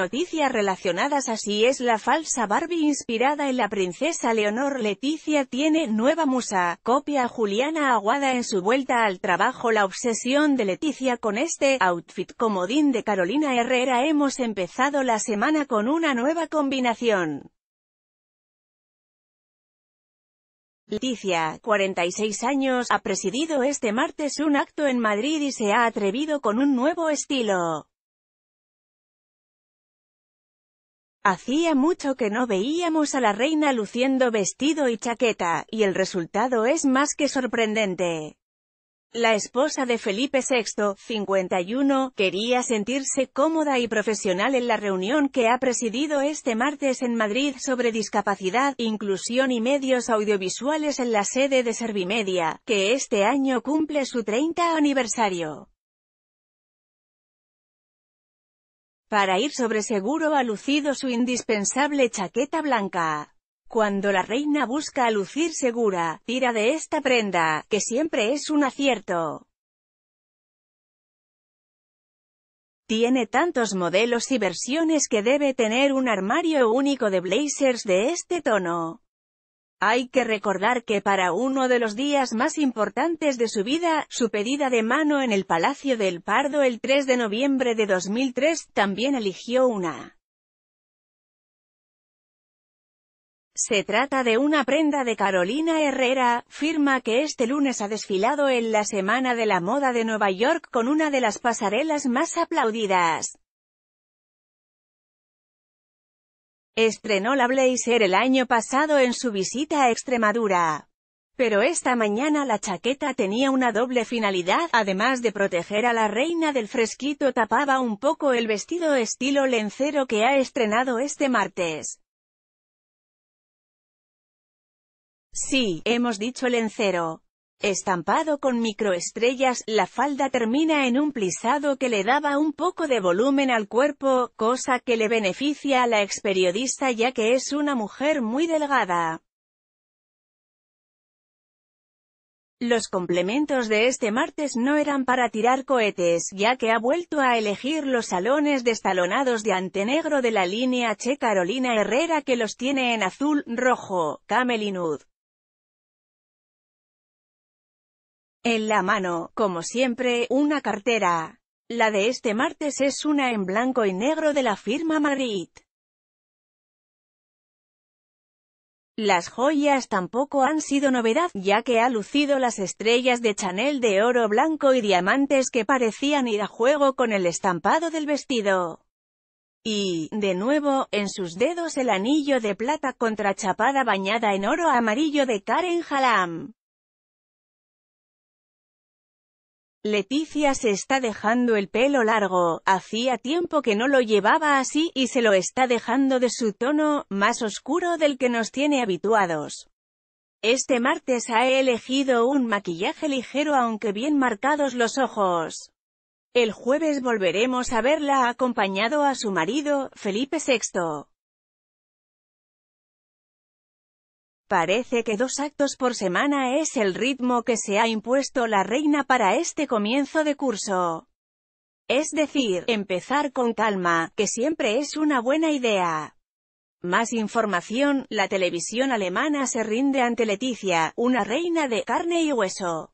noticias relacionadas así es la falsa Barbie inspirada en la princesa Leonor Leticia tiene nueva musa, copia Juliana Aguada en su vuelta al trabajo la obsesión de Leticia con este outfit comodín de Carolina Herrera hemos empezado la semana con una nueva combinación. Leticia, 46 años, ha presidido este martes un acto en Madrid y se ha atrevido con un nuevo estilo. Hacía mucho que no veíamos a la reina luciendo vestido y chaqueta, y el resultado es más que sorprendente. La esposa de Felipe VI, 51, quería sentirse cómoda y profesional en la reunión que ha presidido este martes en Madrid sobre discapacidad, inclusión y medios audiovisuales en la sede de Servimedia, que este año cumple su 30 aniversario. Para ir sobre seguro ha lucido su indispensable chaqueta blanca. Cuando la reina busca lucir segura, tira de esta prenda, que siempre es un acierto. Tiene tantos modelos y versiones que debe tener un armario único de blazers de este tono. Hay que recordar que para uno de los días más importantes de su vida, su pedida de mano en el Palacio del Pardo el 3 de noviembre de 2003, también eligió una. Se trata de una prenda de Carolina Herrera, firma que este lunes ha desfilado en la Semana de la Moda de Nueva York con una de las pasarelas más aplaudidas. Estrenó la blazer el año pasado en su visita a Extremadura. Pero esta mañana la chaqueta tenía una doble finalidad, además de proteger a la reina del fresquito tapaba un poco el vestido estilo lencero que ha estrenado este martes. Sí, hemos dicho lencero. Estampado con microestrellas, la falda termina en un plisado que le daba un poco de volumen al cuerpo, cosa que le beneficia a la ex periodista ya que es una mujer muy delgada. Los complementos de este martes no eran para tirar cohetes, ya que ha vuelto a elegir los salones destalonados de antenegro de la línea Che Carolina Herrera que los tiene en azul, rojo, camel En la mano, como siempre, una cartera. La de este martes es una en blanco y negro de la firma Madrid. Las joyas tampoco han sido novedad, ya que ha lucido las estrellas de Chanel de oro blanco y diamantes que parecían ir a juego con el estampado del vestido. Y, de nuevo, en sus dedos el anillo de plata contrachapada bañada en oro amarillo de Karen Halam. Leticia se está dejando el pelo largo, hacía tiempo que no lo llevaba así y se lo está dejando de su tono, más oscuro del que nos tiene habituados. Este martes ha elegido un maquillaje ligero aunque bien marcados los ojos. El jueves volveremos a verla acompañado a su marido, Felipe VI. Parece que dos actos por semana es el ritmo que se ha impuesto la reina para este comienzo de curso. Es decir, empezar con calma, que siempre es una buena idea. Más información, la televisión alemana se rinde ante Leticia, una reina de carne y hueso.